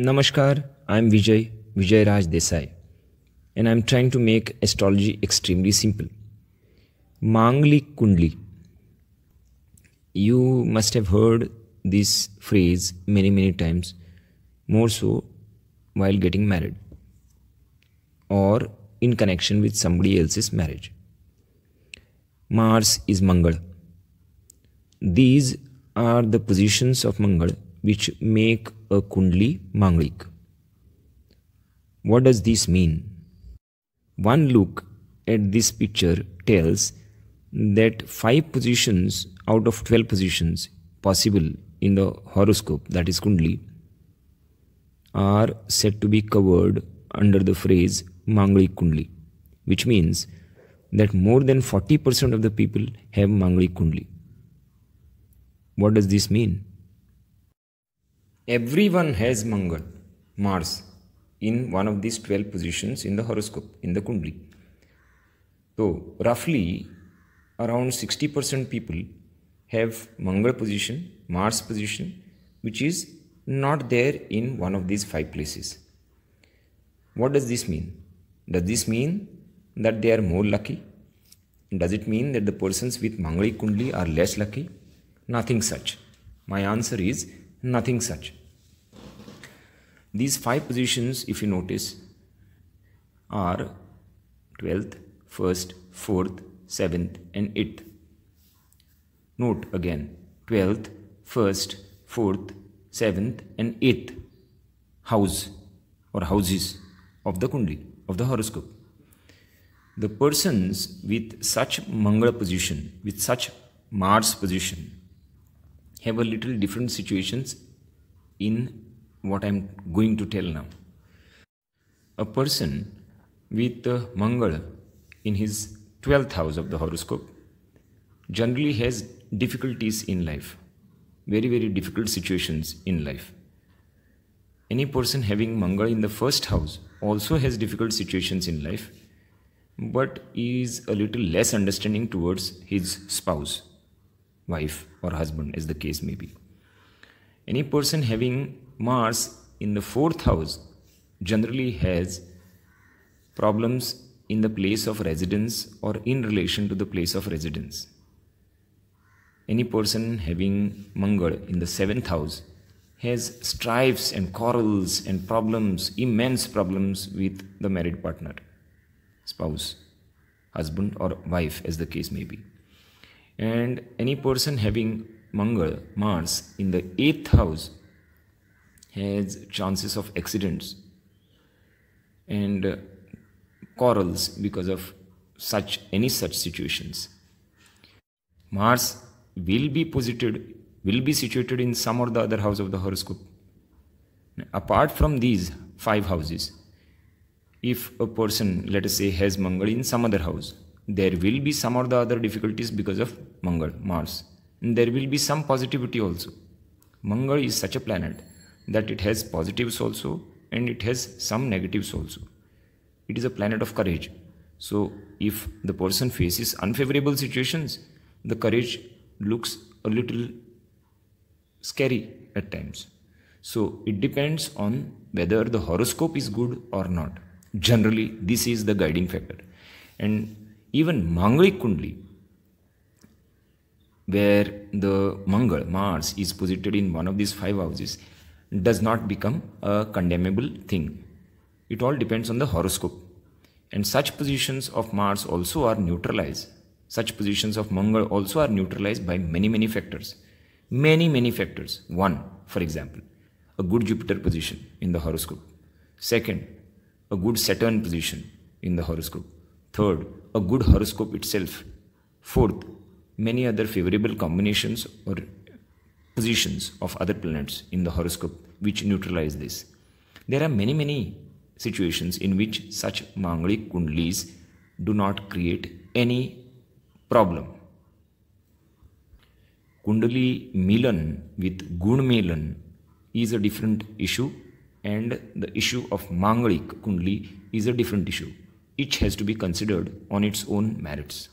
Namaskar, I'm Vijay, Vijay Raj Desai, and I'm trying to make astrology extremely simple. Mangli Kundli. You must have heard this phrase many, many times, more so while getting married or in connection with somebody else's marriage. Mars is Mangal. These are the positions of Mangal which make a Kundli Manglik. What does this mean? One look at this picture tells that 5 positions out of 12 positions possible in the horoscope, that is Kundli, are said to be covered under the phrase Manglik Kundli, which means that more than 40% of the people have Manglik Kundli. What does this mean? Everyone has Mangal, Mars, in one of these 12 positions in the horoscope, in the Kundli. So, roughly around 60% people have Mangal position, Mars position, which is not there in one of these five places. What does this mean? Does this mean that they are more lucky? Does it mean that the persons with Mangal Kundli are less lucky? Nothing such. My answer is nothing such. These five positions, if you notice, are 12th, 1st, 4th, 7th and 8th. Note again 12th, 1st, 4th, 7th and 8th house or houses of the Kundli, of the horoscope. The persons with such Mangala position, with such Mars position, have a little different situations in what I'm going to tell now. A person with uh, Mangal in his 12th house of the horoscope generally has difficulties in life, very, very difficult situations in life. Any person having Mangal in the first house also has difficult situations in life, but is a little less understanding towards his spouse, wife, or husband, as the case may be. Any person having Mars in the fourth house generally has problems in the place of residence or in relation to the place of residence. Any person having Mangal in the seventh house has strifes and quarrels and problems, immense problems with the married partner, spouse, husband, or wife, as the case may be. And any person having Mangal, Mars, in the eighth house has chances of accidents and uh, quarrels because of such any such situations mars will be posited will be situated in some or the other house of the horoscope apart from these five houses if a person let us say has mangal in some other house there will be some or the other difficulties because of mangal mars and there will be some positivity also mangal is such a planet that it has positives also and it has some negatives also. It is a planet of courage. So if the person faces unfavorable situations, the courage looks a little scary at times. So it depends on whether the horoscope is good or not. Generally, this is the guiding factor. And even Mangal Kundli, where the Mangal, Mars, is posited in one of these five houses, does not become a condemnable thing. It all depends on the horoscope. And such positions of Mars also are neutralized. Such positions of Mangal also are neutralized by many, many factors. Many, many factors. One, for example, a good Jupiter position in the horoscope. Second, a good Saturn position in the horoscope. Third, a good horoscope itself. Fourth, many other favorable combinations or positions of other planets in the horoscope which neutralize this. There are many, many situations in which such Mangalik Kundlis do not create any problem. Kundali Milan with Gun Milan is a different issue and the issue of Mangalik Kundli is a different issue. Each has to be considered on its own merits.